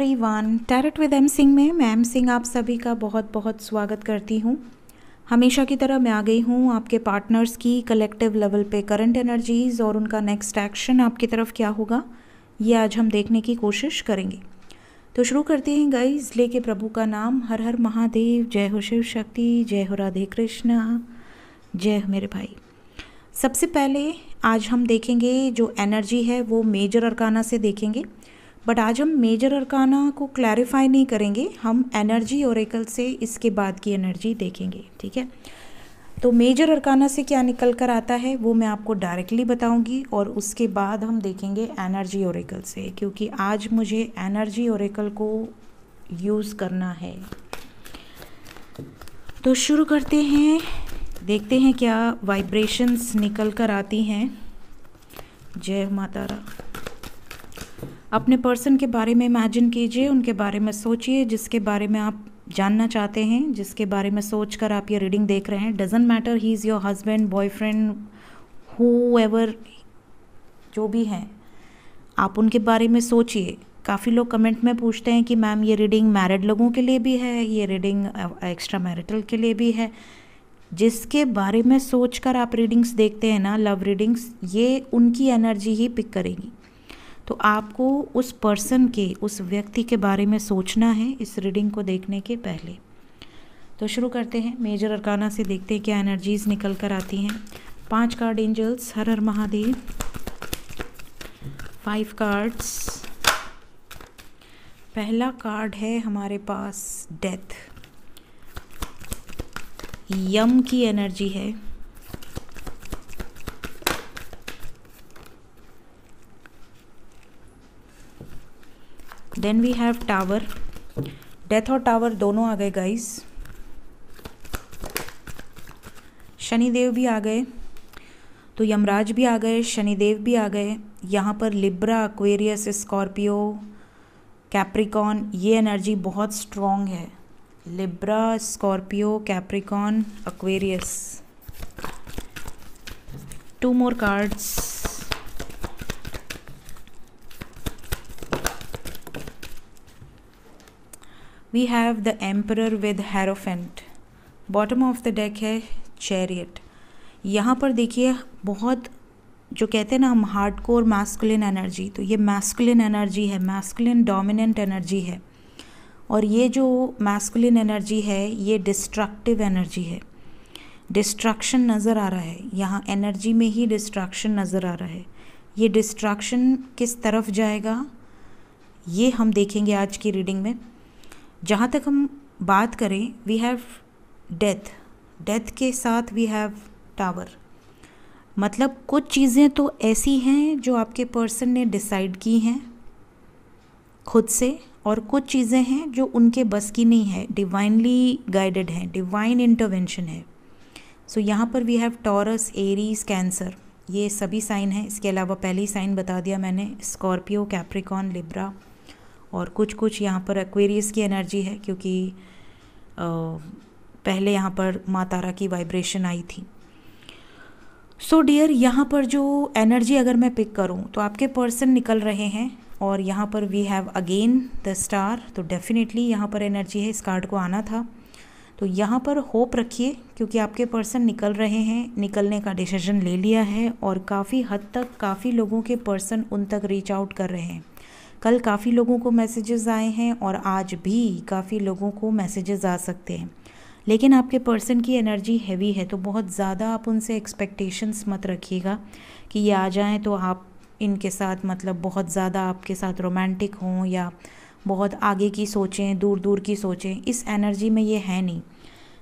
Everyone tarot with M Singh में मैं M Singh आप सभी का बहुत बहुत स्वागत करती हूँ हमेशा की तरह मैं आ गई हूँ आपके पार्टनर्स की कलेक्टिव लेवल पे करंट एनर्जीज़ और उनका नेक्स्ट एक्शन आपकी तरफ क्या होगा ये आज हम देखने की कोशिश करेंगे तो शुरू करते हैं गाइज लेके प्रभु का नाम हर हर महादेव जय हो शिव शक्ति जय हो राधे कृष्णा जय हो मेरे भाई सबसे पहले आज हम देखेंगे जो एनर्जी है वो मेजर अरकाना से देखेंगे बट आज हम मेजर अरकाना को क्लैरिफाई नहीं करेंगे हम एनर्जी ओरेकल से इसके बाद की एनर्जी देखेंगे ठीक है तो मेजर अरकाना से क्या निकल कर आता है वो मैं आपको डायरेक्टली बताऊंगी और उसके बाद हम देखेंगे एनर्जी ओरेकल से क्योंकि आज मुझे एनर्जी ओरेकल को यूज़ करना है तो शुरू करते हैं देखते हैं क्या वाइब्रेशंस निकल कर आती हैं जय माता रा अपने पर्सन के बारे में इमेजिन कीजिए उनके बारे में सोचिए जिसके बारे में आप जानना चाहते हैं जिसके बारे में सोच कर आप ये रीडिंग देख रहे हैं doesn't matter he is your husband boyfriend whoever जो भी हैं आप उनके बारे में सोचिए काफ़ी लोग कमेंट में पूछते हैं कि मैम ये रीडिंग मैरिड लोगों के लिए भी है ये रीडिंग एक्स्ट्रा मैरिटल के लिए भी है जिसके बारे में सोचकर आप रीडिंग्स देखते हैं ना लव रीडिंग्स ये उनकी एनर्जी ही पिक करेगी तो आपको उस पर्सन के उस व्यक्ति के बारे में सोचना है इस रीडिंग को देखने के पहले तो शुरू करते हैं मेजर अरकाना से देखते हैं क्या एनर्जीज़ निकल कर आती हैं पांच कार्ड एंजल्स हर हर महादेव फाइव कार्ड्स पहला कार्ड है हमारे पास डेथ यम की एनर्जी है then we have tower death और टावर दोनों आ गए गाइस शनिदेव भी आ गए तो यमराज भी आ गए शनिदेव भी आ गए यहाँ पर लिब्रा एक्वेरियस स्कॉर्पियो कैप्रिकॉन ये एनर्जी बहुत स्ट्रॉन्ग है Libra Scorpio Capricorn Aquarius two more cards we have the Emperor with Hierophant. Bottom of the deck है चैरियट यहाँ पर देखिए बहुत जो कहते हैं ना हम हार्ड कोर मैस्कुलिन एनर्जी तो ये मैस्कुलिन एनर्जी है मैस्कुलिन डोमिनेंट एनर्जी है और ये जो मैस्कुलिन एनर्जी है ये डिस्ट्रक्टिव एनर्जी है डिस्ट्रक्शन नज़र आ रहा है यहाँ एनर्जी में ही डिस्ट्रक्शन नज़र आ रहा है ये डिस्ट्रक्शन किस तरफ जाएगा ये हम देखेंगे आज की रीडिंग में जहाँ तक हम बात करें वी हैव डेथ डेथ के साथ वी हैव टावर मतलब कुछ चीज़ें तो ऐसी हैं जो आपके पर्सन ने डिसाइड की हैं खुद से और कुछ चीज़ें हैं जो उनके बस की नहीं है डिवाइनली गाइडेड हैं डिवाइन इंटरवेंशन है सो so, यहाँ पर we have Taurus Aries Cancer ये सभी साइन हैं इसके अलावा पहली साइन बता दिया मैंने स्कॉर्पियो कैप्रिकॉन लिब्रा और कुछ कुछ यहाँ पर एक्वेरियस की एनर्जी है क्योंकि पहले यहाँ पर माँ तारा की वाइब्रेशन आई थी सो so डियर यहाँ पर जो एनर्जी अगर मैं पिक करूँ तो आपके पर्सन निकल रहे हैं और यहाँ पर we have again the star तो डेफिनेटली यहाँ पर एनर्जी है इस कार्ड को आना था तो यहाँ पर होप रखिए क्योंकि आपके पर्सन निकल रहे हैं निकलने का डिसीजन ले लिया है और काफ़ी हद तक काफ़ी लोगों के पर्सन उन तक रीच आउट कर रहे हैं कल काफ़ी लोगों को मैसेजेस आए हैं और आज भी काफ़ी लोगों को मैसेजेस आ सकते हैं लेकिन आपके पर्सन की एनर्जी हैवी है तो बहुत ज़्यादा आप उनसे एक्सपेक्टेशंस मत रखिएगा कि ये आ जाएं तो आप इनके साथ मतलब बहुत ज़्यादा आपके साथ रोमांटिक हों या बहुत आगे की सोचें दूर दूर की सोचें इस एनर्जी में ये है नहीं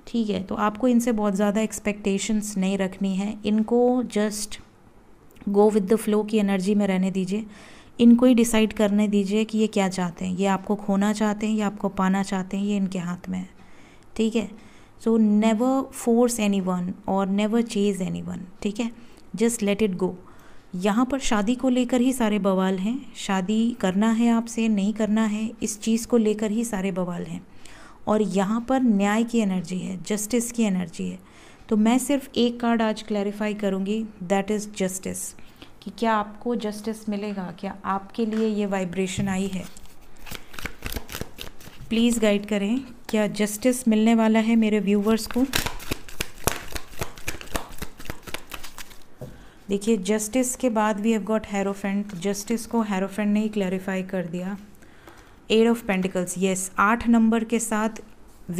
ठीक है तो आपको इनसे बहुत ज़्यादा एक्सपेक्टेशंस नहीं रखनी है इनको just go with the flow की एनर्जी में रहने दीजिए इनको ही डिसाइड करने दीजिए कि ये क्या चाहते हैं ये आपको खोना चाहते हैं या आपको पाना चाहते हैं ये इनके हाथ में है ठीक है so never force anyone और नेवर चेज एनी वन ठीक है जस्ट लेट इट गो यहाँ पर शादी को लेकर ही सारे बवाल हैं शादी करना है आपसे नहीं करना है इस चीज़ को लेकर ही सारे बवाल हैं और यहाँ पर न्याय की एनर्जी है जस्टिस की एनर्जी है तो मैं सिर्फ एक कार्ड आज क्लैरिफाई करूँगी दैट इज़ जस्टिस कि क्या आपको जस्टिस मिलेगा क्या आपके लिए ये वाइब्रेशन आई है प्लीज़ गाइड करें क्या जस्टिस मिलने वाला है मेरे व्यूवर्स को देखिए जस्टिस के बाद we have got hierophant justice को हैरोफेंट ने ही क्लैरिफाई कर दिया एड ऑफ पेंटिकल्स यस आठ नंबर के साथ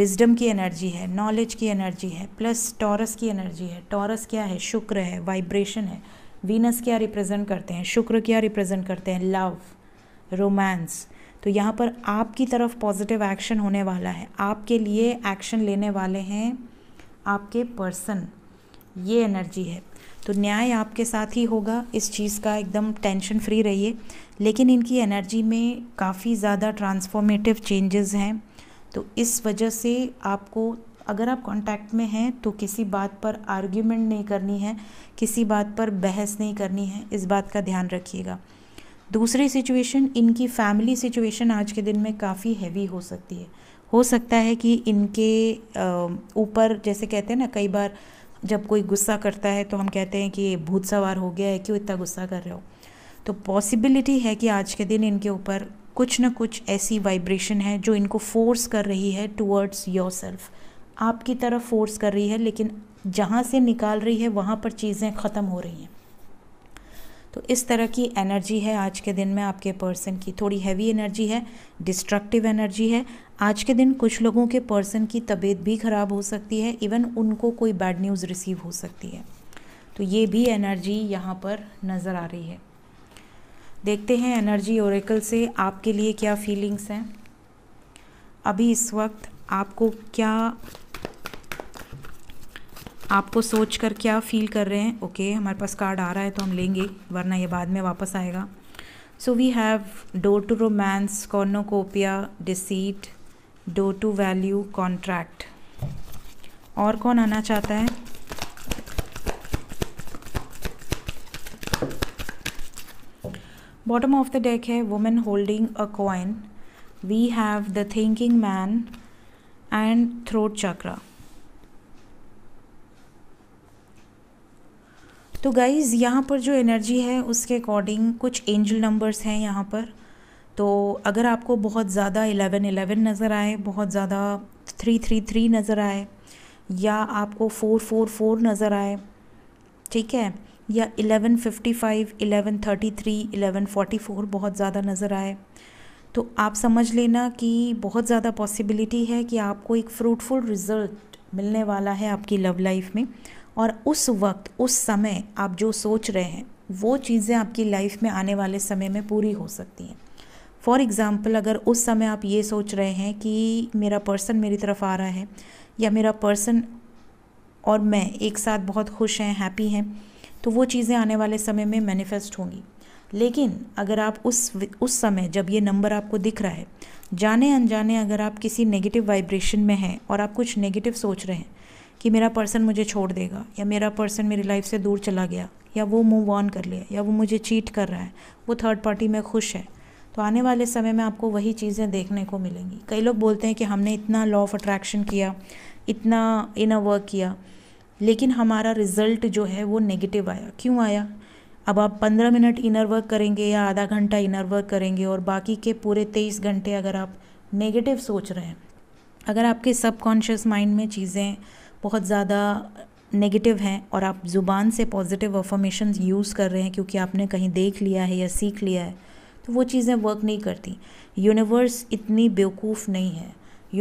विजडम की एनर्जी है नॉलेज की एनर्जी है प्लस टॉरस की एनर्जी है टॉरस क्या है शुक्र है वाइब्रेशन है वीनस क्या रिप्रेजेंट करते हैं शुक्र क्या रिप्रेजेंट करते हैं लव रोमांस तो यहाँ पर आपकी तरफ पॉजिटिव एक्शन होने वाला है आपके लिए एक्शन लेने वाले हैं आपके पर्सन ये एनर्जी है तो न्याय आपके साथ ही होगा इस चीज़ का एकदम टेंशन फ्री रहिए लेकिन इनकी एनर्जी में काफ़ी ज़्यादा ट्रांसफॉर्मेटिव चेंजेस हैं तो इस वजह से आपको अगर आप कांटेक्ट में हैं तो किसी बात पर आर्ग्यूमेंट नहीं करनी है किसी बात पर बहस नहीं करनी है इस बात का ध्यान रखिएगा दूसरी सिचुएशन इनकी फैमिली सिचुएशन आज के दिन में काफ़ी हैवी हो सकती है हो सकता है कि इनके ऊपर जैसे कहते हैं ना कई बार जब कोई गुस्सा करता है तो हम कहते हैं कि ये भूत सवार हो गया है क्यों इतना गुस्सा कर रहे हो तो पॉसिबिलिटी है कि आज के दिन इनके ऊपर कुछ ना कुछ ऐसी वाइब्रेशन है जो इनको फोर्स कर रही है टूवर्ड्स योर सेल्फ़ आपकी तरफ फोर्स कर रही है लेकिन जहाँ से निकाल रही है वहाँ पर चीज़ें ख़त्म हो रही हैं तो इस तरह की एनर्जी है आज के दिन में आपके पर्सन की थोड़ी हैवी एनर्जी है डिस्ट्रक्टिव एनर्जी है आज के दिन कुछ लोगों के पर्सन की तबीयत भी ख़राब हो सकती है इवन उनको कोई बैड न्यूज़ रिसीव हो सकती है तो ये भी एनर्जी यहाँ पर नज़र आ रही है देखते हैं एनर्जी ओरेकल से आपके लिए क्या फीलिंग्स हैं अभी इस वक्त आपको क्या आपको सोच कर क्या फ़ील कर रहे हैं ओके okay, हमारे पास कार्ड आ रहा है तो हम लेंगे वरना ये बाद में वापस आएगा so we have door to romance cornucopia deceit door to value contract और कौन आना चाहता है बॉटम ऑफ द डेक है women holding a coin we have the thinking man and throat chakra तो गाइज़ यहाँ पर जो एनर्जी है उसके अकॉर्डिंग कुछ एंजल नंबर्स हैं यहाँ पर तो अगर आपको बहुत ज़्यादा एलेवन एलेवन नज़र आए बहुत ज़्यादा थ्री थ्री थ्री नज़र आए या आपको फ़ोर फ़ोर फ़ोर नज़र आए ठीक है या eleven fifty five eleven thirty three eleven forty four बहुत ज़्यादा नज़र आए तो आप समझ लेना कि बहुत ज़्यादा पॉसिबिलिटी है कि आपको एक फ्रूटफुल रिज़ल्ट मिलने वाला है आपकी लव लाइफ में और उस वक्त उस समय आप जो सोच रहे हैं वो चीज़ें आपकी लाइफ में आने वाले समय में पूरी हो सकती हैं फॉर एग्ज़ाम्पल अगर उस समय आप ये सोच रहे हैं कि मेरा पर्सन मेरी तरफ आ रहा है या मेरा पर्सन और मैं एक साथ बहुत खुश हैं हैप्पी हैं तो वो चीज़ें आने वाले समय में मैनिफेस्ट होंगी लेकिन अगर आप उस उस समय जब ये नंबर आपको दिख रहा है जाने अनजाने अगर आप किसी नेगेटिव वाइब्रेशन में हैं और आप कुछ नेगेटिव सोच रहे हैं कि मेरा पर्सन मुझे छोड़ देगा या मेरा पर्सन मेरी लाइफ से दूर चला गया या वो मूव ऑन कर लिया या वो मुझे चीट कर रहा है वो थर्ड पार्टी में खुश है तो आने वाले समय में आपको वही चीज़ें देखने को मिलेंगी कई लोग बोलते हैं कि हमने इतना लॉ ऑफ अट्रैक्शन किया इतना इनर वर्क किया लेकिन हमारा रिज़ल्ट जो है वो नेगेटिव आया क्यों आया अब आप पंद्रह मिनट इनर वर्क करेंगे या आधा घंटा इनर वर्क करेंगे और बाकी के पूरे तेईस घंटे अगर आप नेगेटिव सोच रहे हैं अगर आपके सबकॉन्शियस माइंड में चीज़ें बहुत ज़्यादा नेगेटिव हैं और आप ज़ुबान से पॉजिटिव अफॉर्मेशन यूज़ कर रहे हैं क्योंकि आपने कहीं देख लिया है या सीख लिया है तो वो चीज़ें वर्क नहीं करती यूनिवर्स इतनी बेवकूफ़ नहीं है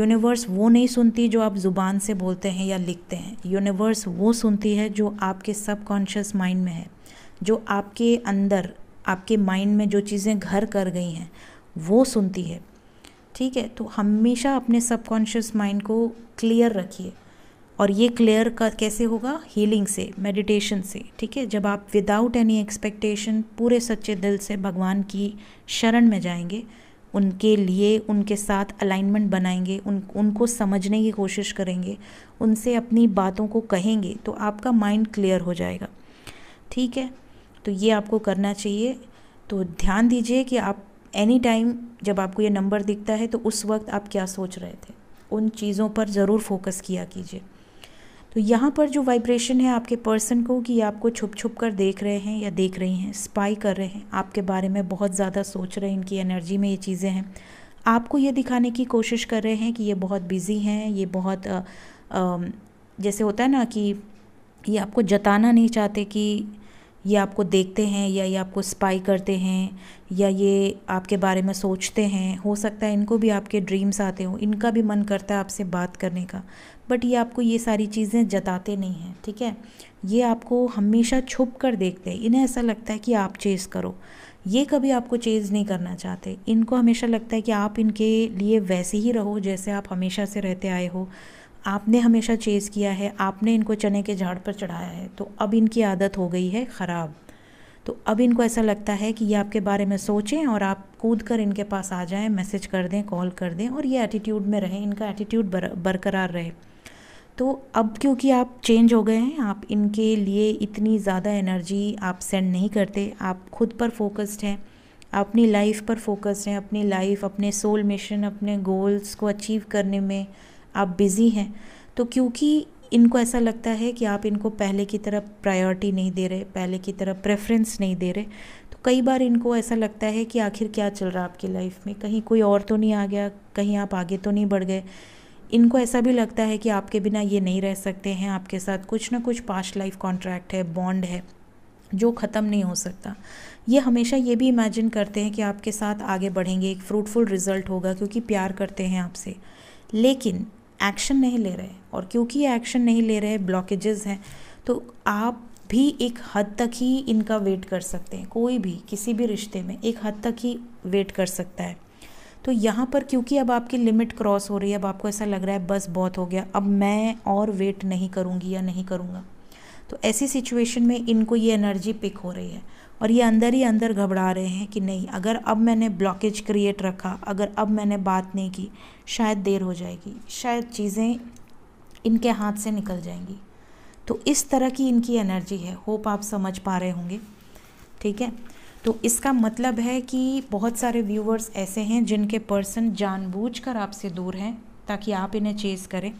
यूनिवर्स वो नहीं सुनती जो आप ज़ुबान से बोलते हैं या लिखते हैं यूनिवर्स वो सुनती है जो आपके सबकॉन्शियस माइंड में है जो आपके अंदर आपके माइंड में जो चीज़ें घर कर गई हैं वो सुनती है ठीक है तो हमेशा अपने सबकॉन्शियस माइंड को क्लियर रखिए और ये क्लियर का कैसे होगा हीलिंग से मेडिटेशन से ठीक है जब आप विदाउट एनी एक्सपेक्टेशन पूरे सच्चे दिल से भगवान की शरण में जाएंगे उनके लिए उनके साथ अलाइनमेंट बनाएंगे उन उनको समझने की कोशिश करेंगे उनसे अपनी बातों को कहेंगे तो आपका माइंड क्लियर हो जाएगा ठीक है तो ये आपको करना चाहिए तो ध्यान दीजिए कि आप एनी टाइम जब आपको ये नंबर दिखता है तो उस वक्त आप क्या सोच रहे थे उन चीज़ों पर ज़रूर फोकस किया कीजिए तो यहाँ पर जो वाइब्रेशन है आपके पर्सन को कि आपको छुप छुप कर देख रहे हैं या देख रही हैं स्पाई कर रहे हैं आपके बारे में बहुत ज़्यादा सोच रहे हैं इनकी एनर्जी में ये चीज़ें हैं आपको ये दिखाने की कोशिश कर रहे हैं कि ये बहुत बिज़ी हैं ये बहुत आ, आ, जैसे होता है ना कि ये आपको जताना नहीं चाहते कि ये आपको देखते हैं या ये आपको स्पाई करते हैं या ये आपके बारे में सोचते हैं हो सकता है इनको भी आपके ड्रीम्स आते हो इनका भी मन करता है आपसे बात करने का बट ये आपको ये सारी चीज़ें जताते नहीं हैं ठीक है ये आपको हमेशा छुप कर देखते हैं इन्हें ऐसा लगता है कि आप चेज़ करो ये कभी आपको चेज़ नहीं करना चाहते इनको हमेशा लगता है कि आप इनके लिए वैसे ही रहो जैसे आप हमेशा से रहते आए हो आपने हमेशा चेज़ किया है आपने इनको चने के झाड़ पर चढ़ाया है तो अब इनकी आदत हो गई है ख़राब तो अब इनको ऐसा लगता है कि ये आपके बारे में सोचें और आप कूद कर इनके पास आ जाएं मैसेज कर दें कॉल कर दें और ये एटीट्यूड में रहें इनका एटीट्यूड बर, बरकरार रहे तो अब क्योंकि आप चेंज हो गए हैं आप इनके लिए इतनी ज़्यादा एनर्जी आप सेंड नहीं करते आप खुद पर फोकस्ड हैं अपनी लाइफ पर फोकस्ड हैं अपनी लाइफ अपने सोल मिशन अपने गोल्स को अचीव करने में आप बिज़ी हैं तो क्योंकि इनको ऐसा लगता है कि आप इनको पहले की तरह प्रायोरिटी नहीं दे रहे पहले की तरह प्रेफरेंस नहीं दे रहे तो कई बार इनको ऐसा लगता है कि आखिर क्या चल रहा है आपकी लाइफ में कहीं कोई और तो नहीं आ गया कहीं आप आगे तो नहीं बढ़ गए इनको ऐसा भी लगता है कि आपके बिना ये नहीं रह सकते हैं आपके साथ कुछ ना कुछ पास्ट लाइफ कॉन्ट्रैक्ट है बॉन्ड है जो ख़त्म नहीं हो सकता ये हमेशा ये भी इमेजिन करते हैं कि आपके साथ आगे बढ़ेंगे एक फ्रूटफुल रिजल्ट होगा क्योंकि प्यार करते हैं आपसे लेकिन एक्शन नहीं ले रहे और क्योंकि एक्शन नहीं ले रहे ब्लॉकेजेस हैं तो आप भी एक हद तक ही इनका वेट कर सकते हैं कोई भी किसी भी रिश्ते में एक हद तक ही वेट कर सकता है तो यहाँ पर क्योंकि अब आपकी लिमिट क्रॉस हो रही है अब आपको ऐसा लग रहा है बस बहुत हो गया अब मैं और वेट नहीं करूँगी या नहीं करूँगा तो ऐसी सिचुएशन में इनको ये एनर्जी पिक हो रही है और ये अंदर ही अंदर घबरा रहे हैं कि नहीं अगर अब मैंने ब्लॉकेज क्रिएट रखा अगर अब मैंने बात नहीं की शायद देर हो जाएगी शायद चीज़ें इनके हाथ से निकल जाएंगी तो इस तरह की इनकी एनर्जी है होप आप समझ पा रहे होंगे ठीक है तो इसका मतलब है कि बहुत सारे व्यूवर्स ऐसे हैं जिनके पर्सन जानबूझकर आपसे दूर हैं ताकि आप इन्हें चेज़ करें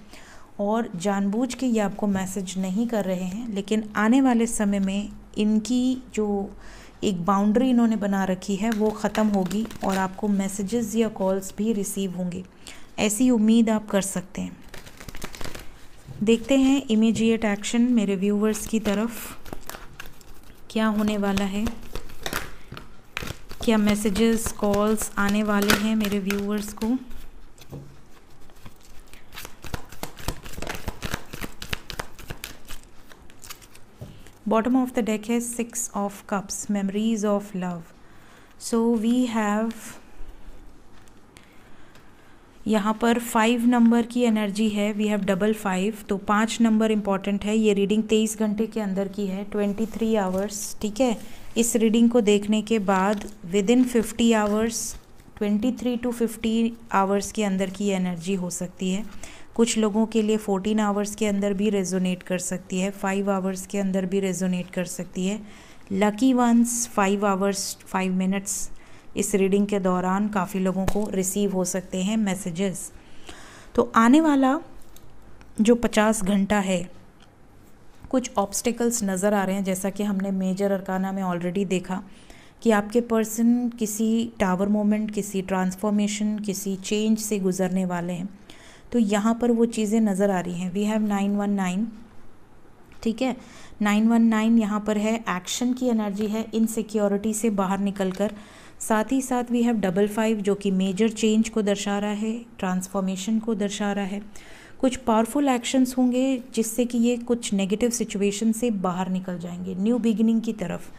और जानबूझ के ये आपको मैसेज नहीं कर रहे हैं लेकिन आने वाले समय में इनकी जो एक बाउंड्री इन्होंने बना रखी है वो ख़त्म होगी और आपको मैसेजेस या कॉल्स भी रिसीव होंगे ऐसी उम्मीद आप कर सकते हैं देखते हैं इमीजिएट एक्शन मेरे व्यूवर्स की तरफ क्या होने वाला है क्या मैसेजेस कॉल्स आने वाले हैं मेरे व्यूअर्स को बॉटम ऑफ द डेक है six of cups memories of love so we have यहाँ पर फाइव नंबर की एनर्जी है वी हैव डबल फाइव तो पांच नंबर इम्पॉर्टेंट है ये रीडिंग तेईस घंटे के अंदर की है ट्वेंटी थ्री आवर्स ठीक है इस रीडिंग को देखने के बाद within fifty hours twenty three two fifty hours के अंदर की एनर्जी हो सकती है कुछ लोगों के लिए फोर्टीन आवर्स के अंदर भी रेजोनेट कर सकती है फाइव आवर्स के अंदर भी रेजोनेट कर सकती है lucky ones five hours five minutes इस रीडिंग के दौरान काफ़ी लोगों को रिसीव हो सकते हैं मैसेजेस तो आने वाला जो पचास घंटा है कुछ ऑब्स्टिकल्स नज़र आ रहे हैं जैसा कि हमने मेजर अरकाना में ऑलरेडी देखा कि आपके पर्सन किसी टावर मोमेंट किसी ट्रांसफॉर्मेशन किसी चेंज से गुजरने वाले हैं तो यहाँ पर वो चीज़ें नज़र आ रही हैं we have nine one nine ठीक है नाइन वन नाइन यहाँ पर है एक्शन की एनर्जी है इनसिक्योरिटी से बाहर निकल कर साथ ही साथ वी हैव डबल फाइव जो कि मेजर चेंज को दर्शा रहा है ट्रांसफॉर्मेशन को दर्शा रहा है कुछ पावरफुल एक्शंस होंगे जिससे कि ये कुछ नेगेटिव सिचुएशन से बाहर निकल जाएंगे न्यू बिगिनिंग की तरफ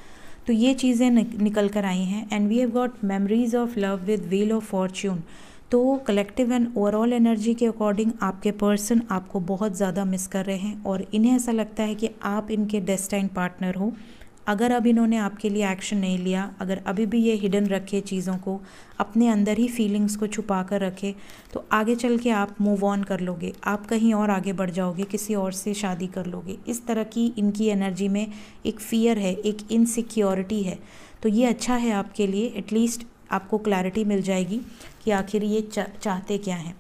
तो ये चीज़ें निकल कर आई हैं and we have got memories of love with wheel of fortune तो कलेक्टिव एंड ओवरऑल एनर्जी के अकॉर्डिंग आपके पर्सन आपको बहुत ज़्यादा मिस कर रहे हैं और इन्हें ऐसा लगता है कि आप इनके डेस्टाइन पार्टनर हो अगर अब इन्होंने आपके लिए एक्शन नहीं लिया अगर अभी भी ये हिडन रखे चीज़ों को अपने अंदर ही फीलिंग्स को छुपा कर रखे तो आगे चल के आप मूव ऑन कर लोगे आप कहीं और आगे बढ़ जाओगे किसी और से शादी कर लोगे इस तरह की इनकी एनर्जी में एक फ़ियर है एक इनसिक्योरिटी है तो ये अच्छा है आपके लिए एटलीस्ट आपको क्लैरिटी मिल जाएगी कि आखिर ये चाहते क्या हैं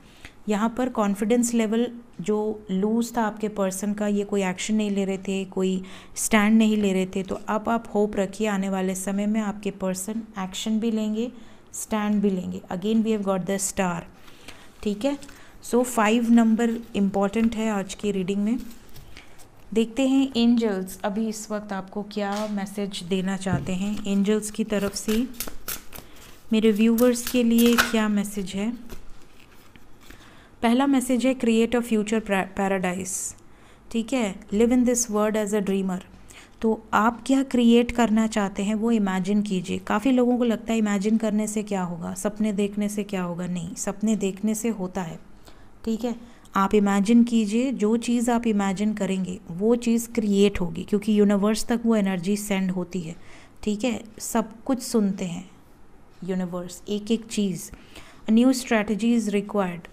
यहाँ पर कॉन्फिडेंस लेवल जो लूज़ था आपके पर्सन का ये कोई एक्शन नहीं ले रहे थे कोई स्टैंड नहीं ले रहे थे तो अब आप होप रखिए आने वाले समय में आपके पर्सन एक्शन भी लेंगे स्टैंड भी लेंगे again we have got the star ठीक है सो फाइव नंबर इम्पॉर्टेंट है आज की रीडिंग में देखते हैं एंजल्स अभी इस वक्त आपको क्या मैसेज देना चाहते हैं एंजल्स की तरफ से मेरे व्यूवर्स के लिए क्या मैसेज है पहला मैसेज है क्रिएट अ फ्यूचर पैराडाइज ठीक है live in this world as a dreamer तो आप क्या क्रिएट करना चाहते हैं वो इमेजिन कीजिए काफ़ी लोगों को लगता है इमेजिन करने से क्या होगा सपने देखने से क्या होगा नहीं सपने देखने से होता है ठीक है आप इमेजिन कीजिए जो चीज़ आप इमेजिन करेंगे वो चीज़ क्रिएट होगी क्योंकि यूनिवर्स तक वो एनर्जी सेंड होती है ठीक है सब कुछ सुनते हैं यूनिवर्स एक एक चीज़ न्यू स्ट्रैटेजी इज़ रिक्वायर्ड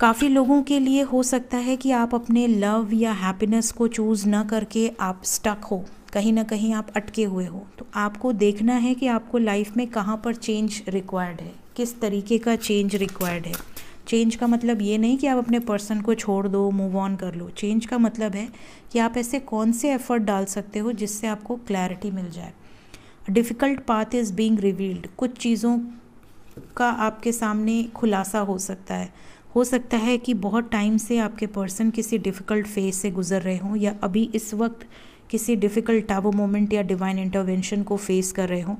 काफ़ी लोगों के लिए हो सकता है कि आप अपने लव या हैप्पीनेस को चूज़ ना करके आप स्टक हो कहीं ना कहीं आप अटके हुए हो तो आपको देखना है कि आपको लाइफ में कहाँ पर चेंज रिक्वायर्ड है किस तरीके का चेंज रिक्वायर्ड है चेंज का मतलब ये नहीं कि आप अपने पर्सन को छोड़ दो मूव ऑन कर लो चेंज का मतलब है कि आप ऐसे कौन से एफर्ट डाल सकते हो जिससे आपको क्लैरिटी मिल जाए difficult path is being revealed कुछ चीज़ों का आपके सामने खुलासा हो सकता है हो सकता है कि बहुत टाइम से आपके पर्सन किसी डिफ़िकल्ट फेज से गुजर रहे हों या अभी इस वक्त किसी डिफ़िकल्ट टाबो मोमेंट या डिवाइन इंटरवेंशन को फेस कर रहे हों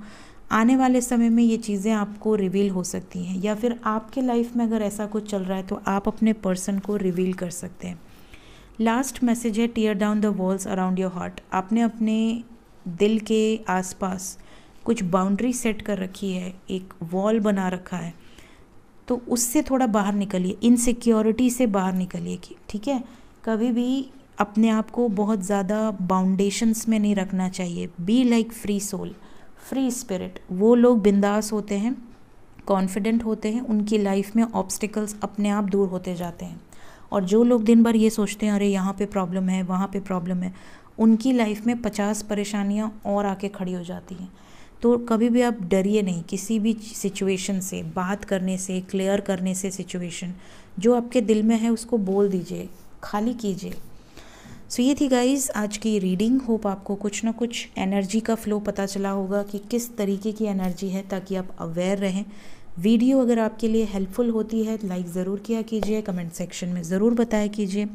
आने वाले समय में ये चीज़ें आपको रिवील हो सकती हैं या फिर आपके लाइफ में अगर ऐसा कुछ चल रहा है तो आप अपने पर्सन को रिवील कर सकते हैं लास्ट मैसेज है tear down the walls around your heart आपने अपने दिल के आसपास कुछ बाउंड्री सेट कर रखी है एक वॉल बना रखा है तो उससे थोड़ा बाहर निकलिए इनसिक्योरिटी से बाहर निकलिए कि ठीक है कभी भी अपने आप को बहुत ज़्यादा बाउंडेशंस में नहीं रखना चाहिए be like free soul free spirit वो लोग बिंदास होते हैं कॉन्फिडेंट होते हैं उनकी लाइफ में ऑब्स्टिकल्स अपने आप दूर होते जाते हैं और जो लोग दिन भर ये सोचते हैं अरे यहाँ पे प्रॉब्लम है वहाँ पे प्रॉब्लम है उनकी लाइफ में पचास परेशानियाँ और आके खड़ी हो जाती हैं तो कभी भी आप डरिए नहीं किसी भी सिचुएशन से बात करने से क्लियर करने से सिचुएशन जो आपके दिल में है उसको बोल दीजिए खाली कीजिए सो so, ये थी गाइज आज की रीडिंग होप आपको कुछ ना कुछ एनर्जी का फ्लो पता चला होगा कि किस तरीके की एनर्जी है ताकि आप अवेयर रहें वीडियो अगर आपके लिए हेल्पफुल होती है लाइक ज़रूर किया कीजिए कमेंट सेक्शन में ज़रूर बताया कीजिए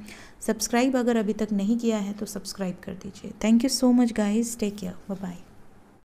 सब्सक्राइब अगर अभी तक नहीं किया है तो सब्सक्राइब कर दीजिए thank you so much guys take care bye